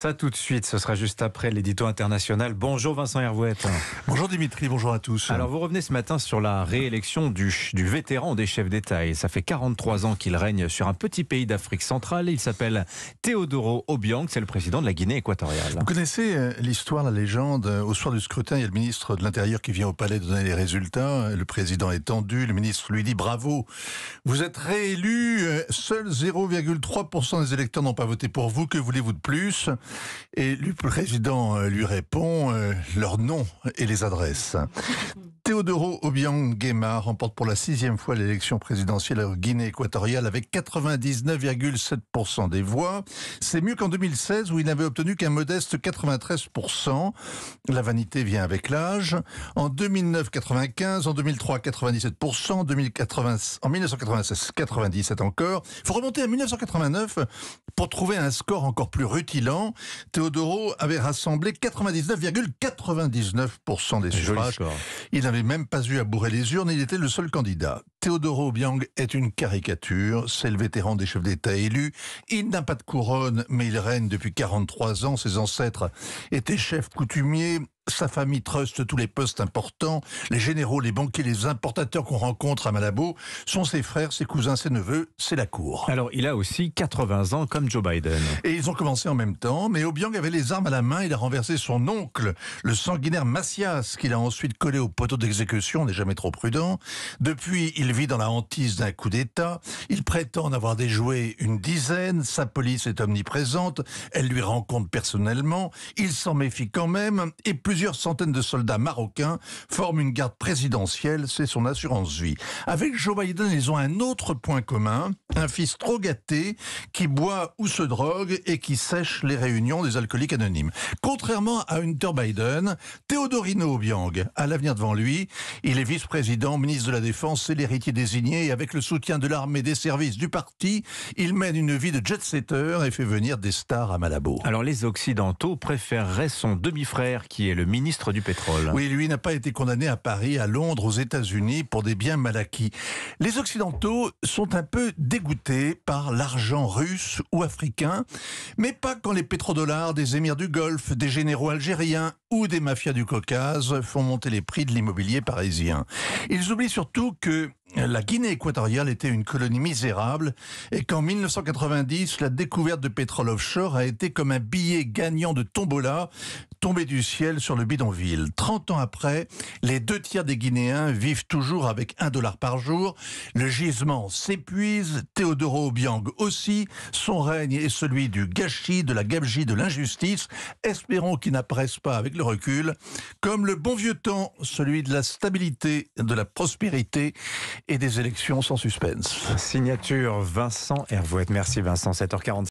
Ça tout de suite, ce sera juste après l'édito international. Bonjour Vincent Hervouette. Bonjour Dimitri, bonjour à tous. Alors vous revenez ce matin sur la réélection du, vétéran des chefs d'État. ça fait 43 ans qu'il règne sur un petit pays d'Afrique centrale. Il s'appelle Théodoro Obiang, c'est le président de la Guinée équatoriale. Vous connaissez euh, l'histoire, la légende. Euh, au soir du scrutin, il y a le ministre de l'Intérieur qui vient au palais donner les résultats. Le président est tendu, le ministre lui dit bravo, vous êtes réélu. Euh, seuls 0,3% des électeurs n'ont pas voté pour vous, que voulez-vous de plus et le président euh, lui répond euh, leur leurs noms et les adresses. Teodoro Obiang Guémard remporte pour la sixième fois l'élection présidentielle en Guinée équatoriale avec 99,7% des voix. C'est mieux qu'en 2016 où il n'avait obtenu qu'un modeste 93%. La vanité vient avec l'âge. En 2009, 95, en 2003, 97%, en 1996, 97 encore. Il faut remonter à 1989 pour trouver un score encore plus rutilant. Théodoro avait rassemblé 99,99% des suffrages. Il n'avait même pas eu à bourrer les urnes, il était le seul candidat. Théodoro Biang est une caricature, c'est le vétéran des chefs d'État élus. Il n'a pas de couronne, mais il règne depuis 43 ans. Ses ancêtres étaient chefs coutumiers, sa famille trust tous les postes importants. Les généraux, les banquiers, les importateurs qu'on rencontre à Malabo sont ses frères, ses cousins, ses neveux. C'est la cour. Alors, il a aussi 80 ans comme Joe Biden. Et ils ont commencé en même temps, mais Obiang avait les armes à la main. Il a renversé son oncle, le sanguinaire Massias, qu'il a ensuite collé au poteau d'exécution. On n'est jamais trop prudent. Depuis, il vit dans la hantise d'un coup d'État. Il prétend en avoir déjoué une dizaine. Sa police est omniprésente. Elle lui rend compte personnellement. Il s'en méfie quand même. Et plus centaines de soldats marocains forment une garde présidentielle, c'est son assurance vie. Avec Joe Biden, ils ont un autre point commun, un fils trop gâté qui boit ou se drogue et qui sèche les réunions des alcooliques anonymes. Contrairement à Hunter Biden, Theodorino Obiang a l'avenir devant lui. Il est vice-président, ministre de la Défense, c'est l'héritier désigné et avec le soutien de l'armée, des services, du parti, il mène une vie de jet-setter et fait venir des stars à Malabo. Alors les Occidentaux préféreraient son demi-frère qui est le ministre du pétrole. Oui, lui n'a pas été condamné à Paris, à Londres, aux États-Unis pour des biens mal acquis. Les Occidentaux sont un peu dégoûtés par l'argent russe ou africain, mais pas quand les pétrodollars des émirs du Golfe, des généraux algériens ou des mafias du Caucase font monter les prix de l'immobilier parisien. Ils oublient surtout que la Guinée équatoriale était une colonie misérable et qu'en 1990, la découverte de pétrole offshore a été comme un billet gagnant de tombola tombé du ciel sur le bidonville. 30 ans après, les deux tiers des Guinéens vivent toujours avec un dollar par jour. Le gisement s'épuise, Théodoro Obiang aussi, son règne est celui du gâchis, de la gabegie, de l'injustice. Espérons qu'il n'apparaisse pas avec le recul, comme le bon vieux temps, celui de la stabilité, de la prospérité et des élections sans suspense. Signature Vincent Hervouette. Merci Vincent, 7h40.